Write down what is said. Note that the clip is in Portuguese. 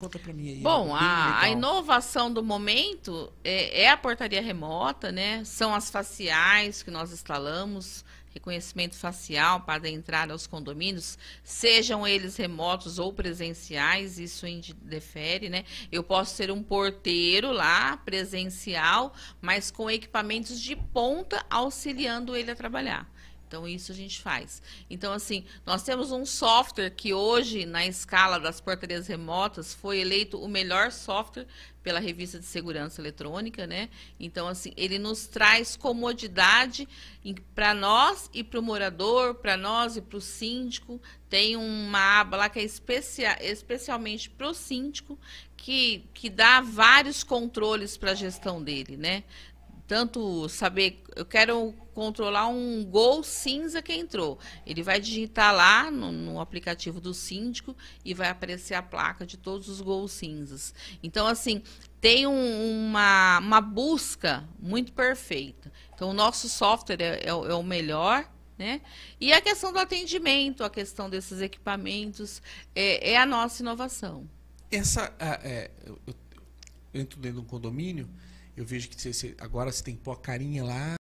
Conta para mim aí. Bom, a, a, inovação do momento é, é, a portaria remota, né? São as faciais que nós instalamos, reconhecimento facial para entrar aos condomínios, sejam eles remotos ou presenciais, isso defere, né? Eu posso ser um porteiro lá, presencial, mas com equipamentos de ponta auxiliando ele a trabalhar. Então, isso a gente faz. Então, assim, nós temos um software que hoje, na escala das portarias remotas, foi eleito o melhor software pela revista de segurança eletrônica, né? Então, assim, ele nos traz comodidade para nós e para o morador, para nós e para o síndico. Tem uma aba lá que é especia, especialmente para o síndico, que, que dá vários controles para a gestão dele, né? Tanto saber, eu quero controlar um gol cinza que entrou. Ele vai digitar lá no, no, aplicativo do síndico e vai aparecer a placa de todos os gols cinzas. Então, assim, tem um, uma, uma busca muito perfeita. Então, o nosso software é, é, é o melhor. Né? E a questão do atendimento, a questão desses equipamentos, é, é a nossa inovação. Essa, ah, é, eu, eu entro dentro de um condomínio, eu vejo que você, agora você tem que pôr a carinha lá,